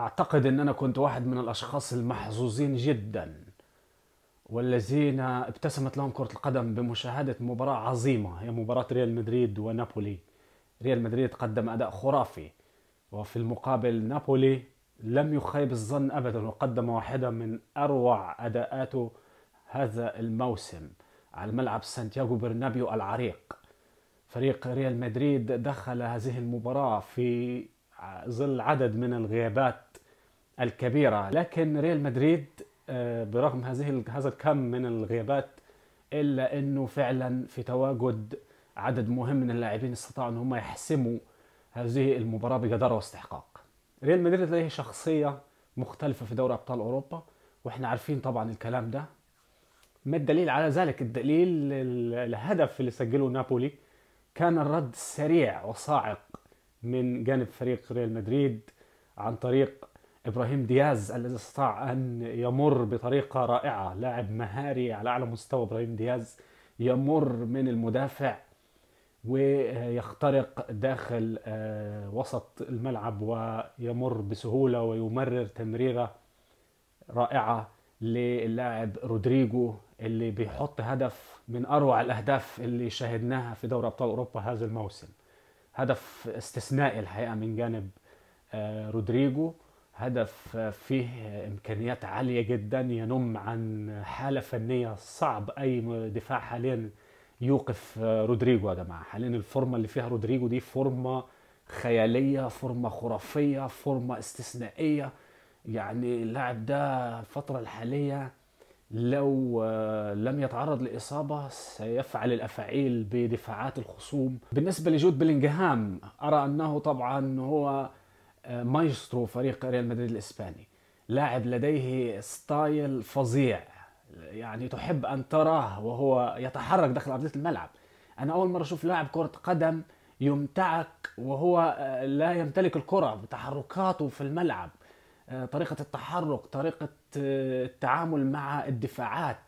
أعتقد أن أنا كنت واحد من الأشخاص المحظوظين جدا والذين ابتسمت لهم كرة القدم بمشاهدة مباراة عظيمة هي مباراة ريال مدريد ونابولي ريال مدريد قدم أداء خرافي وفي المقابل نابولي لم يخيب الظن أبدا وقدم واحدة من أروع أداءاته هذا الموسم على الملعب سانتياغو برنابيو العريق فريق ريال مدريد دخل هذه المباراة في ظل عدد من الغيابات الكبيرة لكن ريال مدريد آه، برغم هذه هذا الكم من الغيابات إلا أنه فعلا في تواجد عدد مهم من اللاعبين استطاعوا أن هم يحسموا هذه المباراة بجدارة واستحقاق ريال مدريد لديه شخصية مختلفة في دوري أبطال أوروبا وإحنا عارفين طبعا الكلام ده ما الدليل على ذلك الدليل الهدف اللي سجله نابولي كان الرد سريع وصاعق من جانب فريق ريال مدريد عن طريق ابراهيم دياز الذي استطاع ان يمر بطريقه رائعه لاعب مهاري على اعلى مستوى ابراهيم دياز يمر من المدافع ويخترق داخل آه، وسط الملعب ويمر بسهوله ويمرر تمريره رائعه للاعب رودريجو اللي بيحط هدف من اروع الاهداف اللي شاهدناها في دوري ابطال اوروبا هذا الموسم هدف استثنائي الحقيقه من جانب آه، رودريجو هدف فيه امكانيات عاليه جدا ينم عن حاله فنيه صعب اي دفاع حاليا يوقف رودريجو يا جماعه حاليا الفورمه اللي فيها رودريجو دي فورمه خياليه فورمه خرافيه فورمه استثنائيه يعني اللاعب ده الفتره الحاليه لو آه، لم يتعرض لإصابة سيفعل الأفعيل بدفاعات الخصوم بالنسبة لجود بلينغهام أرى أنه طبعا هو مايسترو فريق ريال مدريد الاسباني لاعب لديه ستايل فظيع يعني تحب ان تراه وهو يتحرك داخل ارضيه الملعب انا اول مره اشوف لاعب كره قدم يمتعك وهو آه، لا يمتلك الكره بتحركاته في الملعب آه، طريقه التحرك طريقه آه، التعامل مع الدفاعات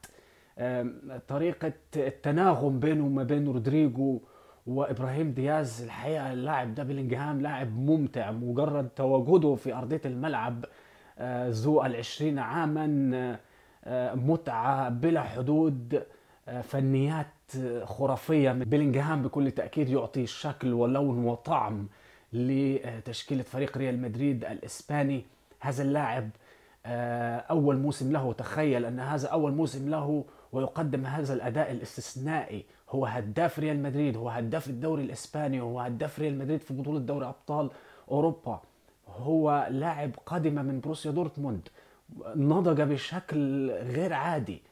طريقه التناغم بينه وما بين رودريجو وابراهيم دياز الحقيقه اللاعب ده بيلينجهام لاعب ممتع مجرد تواجده في ارضيه الملعب آه، ذو العشرين عاما آه، متعه بلا حدود آه، فنيات خرافيه بيلينجهام بكل تاكيد يعطي شكل ولون وطعم لتشكيله فريق ريال مدريد الاسباني هذا اللاعب اول موسم له تخيل ان هذا اول موسم له ويقدم هذا الاداء الاستثنائي هو هداف ريال مدريد هو هداف الدوري الاسباني هو هداف ريال مدريد في بطوله دوري ابطال اوروبا هو لاعب قادمه من بروسيا دورتموند نضج بشكل غير عادي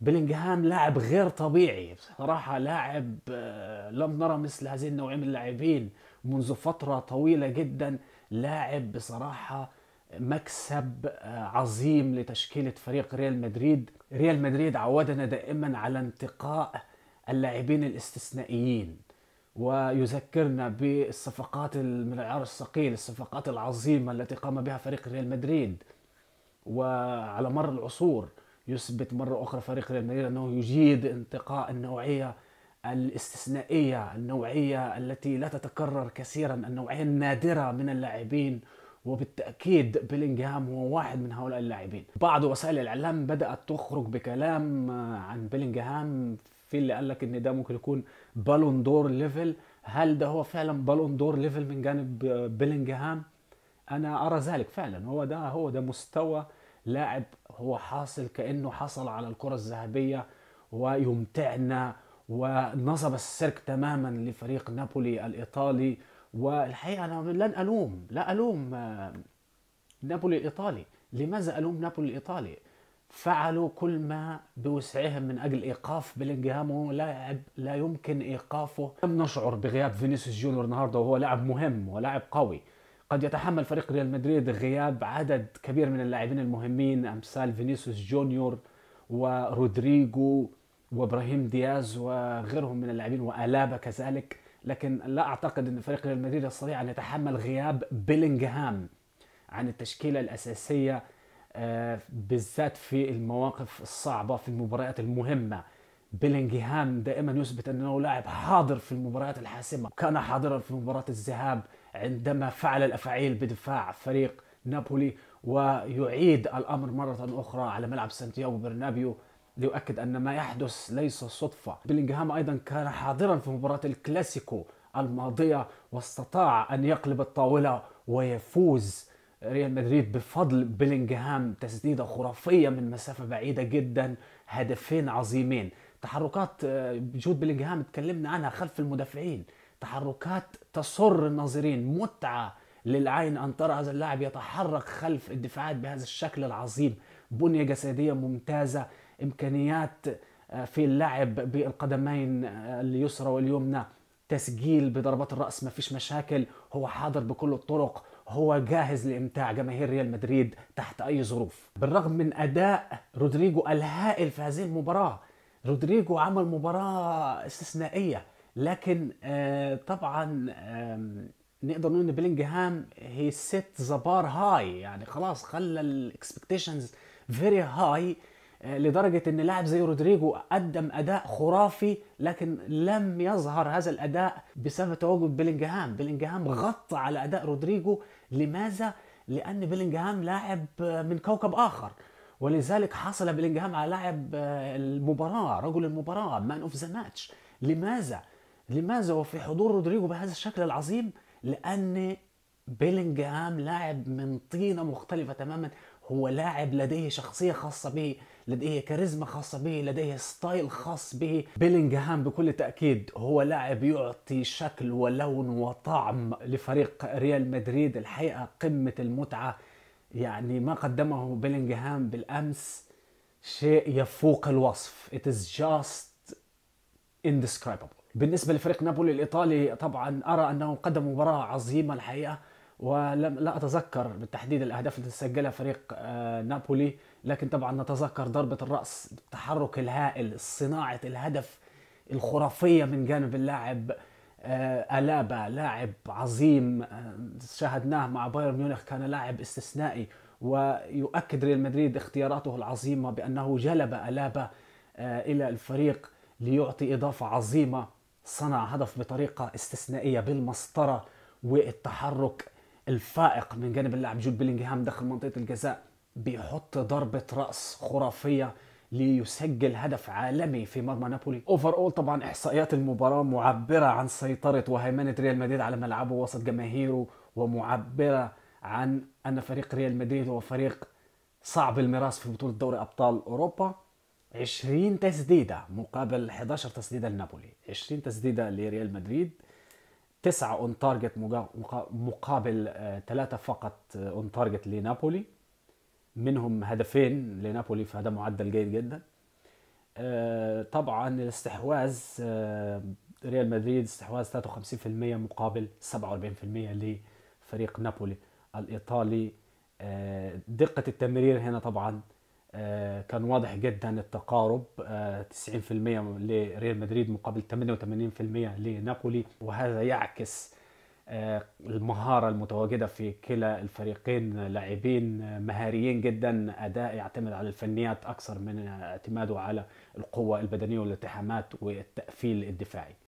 بلينغهام لاعب غير طبيعي بصراحه لاعب آه، لم نرى مثل هذه النوعيه من اللاعبين منذ فتره طويله جدا لاعب بصراحه مكسب آه، عظيم لتشكيله فريق ريال مدريد ريال مدريد عودنا دائما على انتقاء اللاعبين الاستثنائيين ويذكرنا بالصفقات من العيار الثقيل الصفقات العظيمة التي قام بها فريق ريال مدريد وعلى مر العصور يثبت مرة أخرى فريق ريال مدريد أنه يجيد انتقاء النوعية الاستثنائية النوعية التي لا تتكرر كثيرا النوعية النادرة من اللاعبين وبالتأكيد بيلينغهام هو واحد من هؤلاء اللاعبين بعض وسائل الإعلام بدأت تخرج بكلام عن بيلينغهام في اللي قال لك ان ده ممكن يكون بالون دور ليفل هل ده هو فعلا بالون دور ليفل من جانب بيلينجهام انا ارى ذلك فعلا هو ده هو ده مستوى لاعب هو حاصل كانه حصل على الكره الذهبيه ويمتعنا ونصب السيرك تماما لفريق نابولي الايطالي والحقيقه انا لن الوم لا الوم آه، نابولي الايطالي لماذا الوم نابولي الايطالي فعلوا كل ما بوسعهم من اجل ايقاف بلينغهام وهو لاعب لا يمكن ايقافه لم نشعر بغياب فينيسيوس جونيور النهارده وهو لاعب مهم ولاعب قوي قد يتحمل فريق ريال مدريد غياب عدد كبير من اللاعبين المهمين امثال فينيسيوس جونيور ورودريجو وابراهيم دياز وغيرهم من اللاعبين والابا كذلك لكن لا اعتقد ان فريق ريال مدريد يستطيع ان يتحمل غياب بلينغهام عن التشكيله الاساسيه آه، بالذات في المواقف الصعبة في المباريات المهمة بلينغهام دائما يثبت أنه لاعب حاضر في المباريات الحاسمة كان حاضرا في مباراة الذهاب عندما فعل الأفعيل بدفاع فريق نابولي ويعيد الأمر مرة أخرى على ملعب سانتياغو برنابيو ليؤكد أن ما يحدث ليس صدفة بلينغهام أيضا كان حاضرا في مباراة الكلاسيكو الماضية واستطاع أن يقلب الطاولة ويفوز ريال مدريد بفضل بيلينغهام تسديده خرافيه من مسافه بعيده جدا هدفين عظيمين تحركات آه، جود بيلينغهام تكلمنا عنها خلف المدافعين تحركات تسر الناظرين متعه للعين ان ترى هذا اللاعب يتحرك خلف الدفاعات بهذا الشكل العظيم بنيه جسديه ممتازه امكانيات آه، في اللعب بالقدمين آه، اليسرى واليمنى تسجيل بضربات الراس ما فيش مشاكل هو حاضر بكل الطرق هو جاهز لامتاع جماهير ريال مدريد تحت اي ظروف بالرغم من اداء رودريجو الهائل في هذه المباراه رودريجو عمل مباراه استثنائيه لكن آه، طبعا نقدر نقول ان بلينجهام هي سيت ذا بار هاي يعني خلاص خلى الاكسبكتيشنز فيري هاي آه، لدرجة أن لاعب زي رودريجو قدم أداء خرافي لكن لم يظهر هذا الأداء بسبب تواجد بيلينجهام بيلينجهام غطى على أداء رودريجو لماذا؟ لأن بيلينجهام لاعب آه، من كوكب آخر ولذلك حصل بيلينجهام على لاعب آه، المباراة رجل المباراة مان اوف ذا ماتش لماذا؟ لماذا وفي حضور رودريجو بهذا الشكل العظيم؟ لأن بيلينجهام لاعب من طينة مختلفة تماما هو لاعب لديه شخصية خاصة به لديه كاريزما خاصة به لديه ستايل خاص به بيلينغهام بكل تأكيد هو لاعب يعطي شكل ولون وطعم لفريق ريال مدريد الحقيقة قمة المتعة يعني ما قدمه بيلينغهام بالأمس شيء يفوق الوصف it is just indescribable بالنسبة لفريق نابولي الإيطالي طبعا أرى أنه قدم مباراة عظيمة الحقيقة ولم لا اتذكر بالتحديد الاهداف التي سجلها فريق آه، نابولي لكن طبعا نتذكر ضربه الراس التحرك الهائل صناعه الهدف الخرافيه من جانب اللاعب آه، الابا لاعب عظيم آه، شاهدناه مع بايرن ميونخ كان لاعب استثنائي ويؤكد ريال مدريد اختياراته العظيمه بانه جلب الابا الى الفريق ليعطي اضافه عظيمه صنع هدف بطريقه استثنائيه بالمسطره والتحرك الفائق من جانب اللاعب جود بيلينغهام داخل منطقه الجزاء بيحط ضربه راس خرافيه ليسجل هدف عالمي في مرمى نابولي اوفر اول طبعا احصائيات المباراه معبره عن سيطره وهيمنه ريال مدريد على ملعبه وسط جماهيره ومعبره عن ان فريق ريال مدريد هو فريق صعب المراس في بطوله دوري ابطال اوروبا 20 تسديده مقابل 11 تسديده لنابولي 20 تسديده لريال مدريد تسعة اون تارجت مقابل ثلاثة آه، فقط اون آه، تارجت لنابولي منهم هدفين لنابولي فهذا معدل جيد جدا آه، طبعا الاستحواذ ريال مدريد استحواذ 53% مقابل 47% لفريق نابولي الايطالي دقة التمرير هنا طبعا آه، كان واضح جدا التقارب 90% آه، لريال مدريد مقابل 88% لنابولي وهذا يعكس آه، المهارة المتواجدة في كلا الفريقين لاعبين مهاريين جدا أداء يعتمد على الفنيات أكثر من اعتماده على القوة البدنية والالتحامات والتأفيل الدفاعي